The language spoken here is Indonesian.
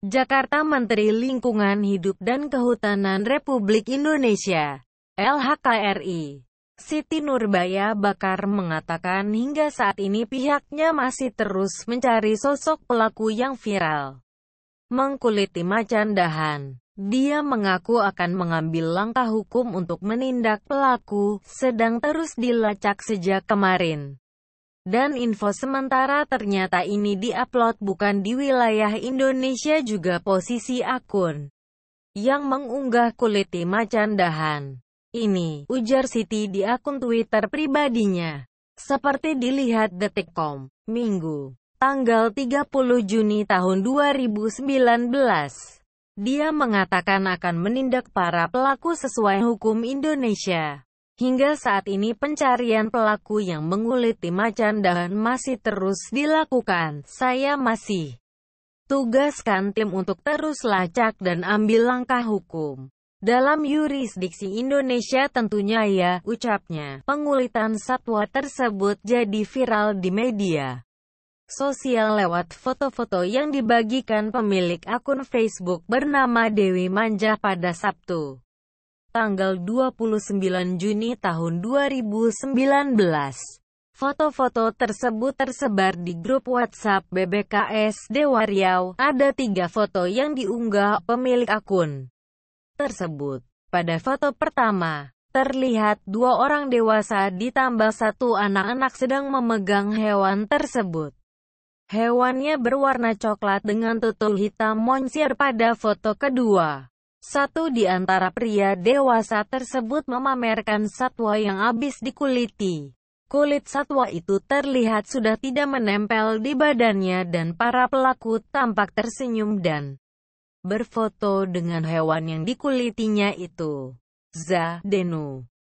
Jakarta Menteri Lingkungan Hidup dan Kehutanan Republik Indonesia, LHKRI, Siti Nurbaya Bakar mengatakan hingga saat ini pihaknya masih terus mencari sosok pelaku yang viral. Mengkuliti macan dahan, dia mengaku akan mengambil langkah hukum untuk menindak pelaku, sedang terus dilacak sejak kemarin. Dan info sementara ternyata ini diupload bukan di wilayah Indonesia juga posisi akun yang mengunggah kulit macan dahan. Ini, ujar Siti di akun Twitter pribadinya. Seperti dilihat detikcom, Minggu, tanggal 30 Juni tahun 2019. Dia mengatakan akan menindak para pelaku sesuai hukum Indonesia. Hingga saat ini pencarian pelaku yang menguliti macan dahan masih terus dilakukan. Saya masih tugaskan tim untuk terus lacak dan ambil langkah hukum. Dalam yurisdiksi Indonesia tentunya ya, ucapnya, pengulitan satwa tersebut jadi viral di media sosial lewat foto-foto yang dibagikan pemilik akun Facebook bernama Dewi Manja pada Sabtu tanggal 29 Juni tahun 2019. Foto-foto tersebut tersebar di grup WhatsApp BBKS Dewa Riau. Ada tiga foto yang diunggah pemilik akun tersebut. Pada foto pertama, terlihat dua orang dewasa ditambah satu anak-anak sedang memegang hewan tersebut. Hewannya berwarna coklat dengan tutul hitam Monsir pada foto kedua. Satu di antara pria dewasa tersebut memamerkan satwa yang habis dikuliti. Kulit satwa itu terlihat sudah tidak menempel di badannya dan para pelaku tampak tersenyum dan berfoto dengan hewan yang dikulitinya itu. Za Denu